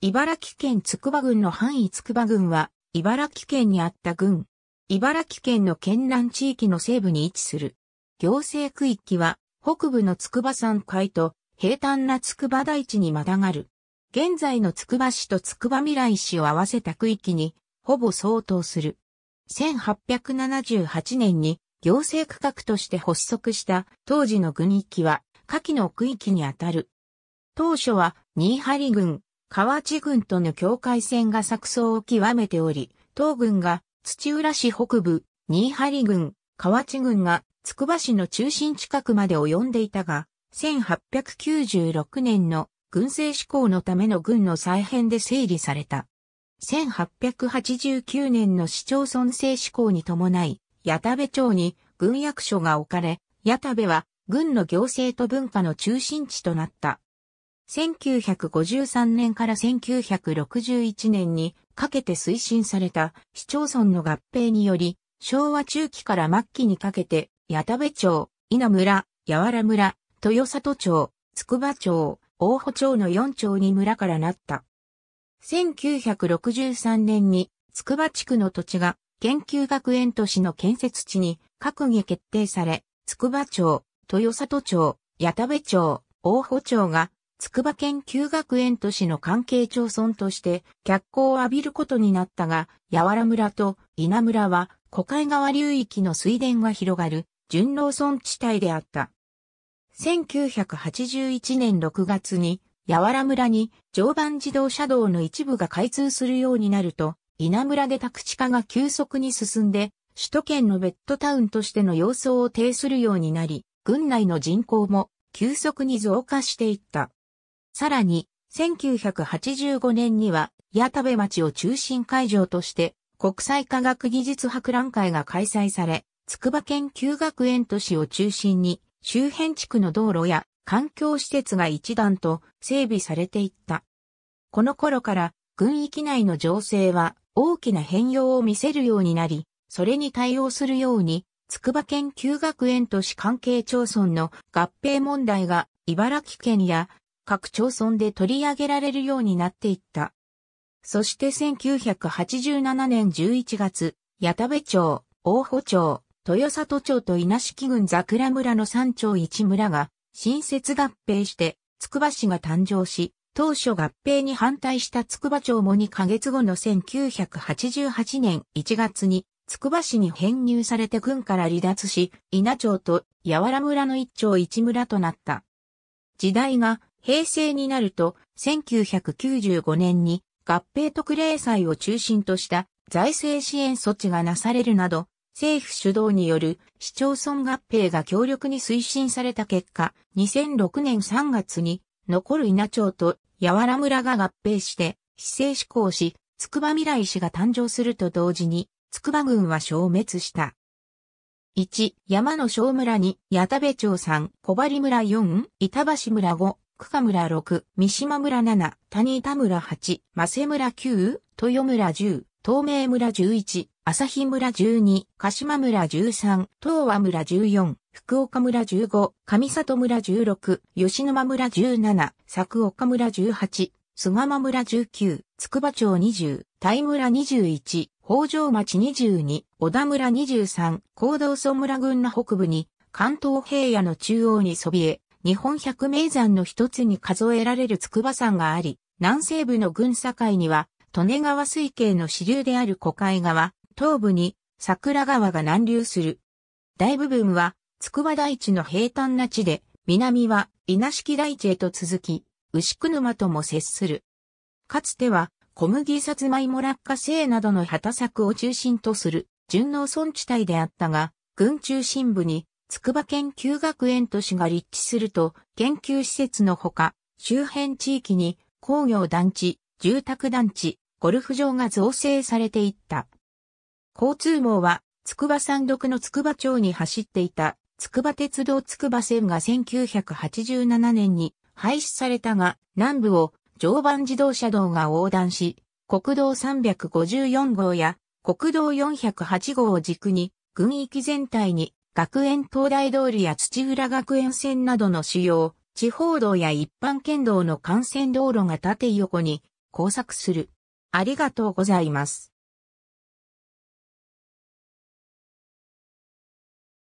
茨城県筑波郡の範囲筑波郡は、茨城県にあった郡。茨城県の県南地域の西部に位置する。行政区域は、北部の筑波山海と平坦な筑波大地にまたがる。現在の筑波市と筑波未来市を合わせた区域に、ほぼ相当する。1878年に行政区画として発足した当時の郡域は、下記の区域にあたる。当初は、新張郡、河内軍との境界線が錯綜を極めており、東軍が土浦市北部、新張郡、河内郡がつくば市の中心近くまで及んでいたが、1896年の軍政施行のための軍の再編で整理された。1889年の市町村制施行に伴い、矢田部町に軍役所が置かれ、矢田部は軍の行政と文化の中心地となった。1953年から1961年にかけて推進された市町村の合併により、昭和中期から末期にかけて、矢田部町、稲村、矢原村、豊里町、筑波町、大保町の4町に村からなった。1963年に、筑波地区の土地が研究学園都市の建設地に閣議決定され、筑波町、豊里町、矢田部町、大保町が筑波県旧学園都市の関係町村として脚光を浴びることになったが、柔原村と稲村は古海川流域の水田が広がる順老村地帯であった。1981年6月に柔原村に常磐自動車道の一部が開通するようになると、稲村で宅地化が急速に進んで、首都圏のベッドタウンとしての様相を呈するようになり、郡内の人口も急速に増加していった。さらに、1985年には、矢田部町を中心会場として、国際科学技術博覧会が開催され、筑波研究学園都市を中心に、周辺地区の道路や環境施設が一段と整備されていった。この頃から軍域内の情勢は大きな変容を見せるようになり、それに対応するように、筑波研究学園都市関係町村の合併問題が茨城県や各町村で取り上げられるようになっていった。そして1987年11月、矢田部町、大保町、豊里町と稲敷郡桜村の3町1村が、新設合併して、つくば市が誕生し、当初合併に反対したつくば町も2ヶ月後の1988年1月に、つくば市に編入されて軍から離脱し、稲町と柔村の一町一村となった。時代が平成になると、1995年に合併特例債を中心とした財政支援措置がなされるなど、政府主導による市町村合併が強力に推進された結果、2006年3月に残る稲町と柔原村が合併して、市政施行し、筑波未来市が誕生すると同時に、筑波ば郡は消滅した。1、山の小村に、矢田部町3、小針村4、板橋村5、岡村6、三島村7、谷田村8、マ瀬村9、豊村10、東名村11、朝日村12、鹿島村13、東和村14、福岡村15、上里村16、吉沼村17、久岡村18、菅間村19、筑波町20、大村21、北条町22、小田村23、高道村村群の北部に、関東平野の中央にそびえ、日本百名山の一つに数えられる筑波山があり、南西部の群境には、利根川水系の支流である古海川、東部に桜川が南流する。大部分は筑波大地の平坦な地で、南は稲敷台地へと続き、牛久沼とも接する。かつては小麦さつまいも落花生などの畑作を中心とする順農村地帯であったが、群中心部に筑波研究学園都市が立地すると、研究施設のほか、周辺地域に工業団地、住宅団地、ゴルフ場が造成されていった。交通網は、筑波山麓の筑波町に走っていた、筑波鉄道筑波線が1987年に廃止されたが、南部を常磐自動車道が横断し、国道354号や国道408号を軸に、軍域全体に学園東大通りや土浦学園線などの主要、地方道や一般県道の幹線道路が縦横に交錯する。ありがとうございます。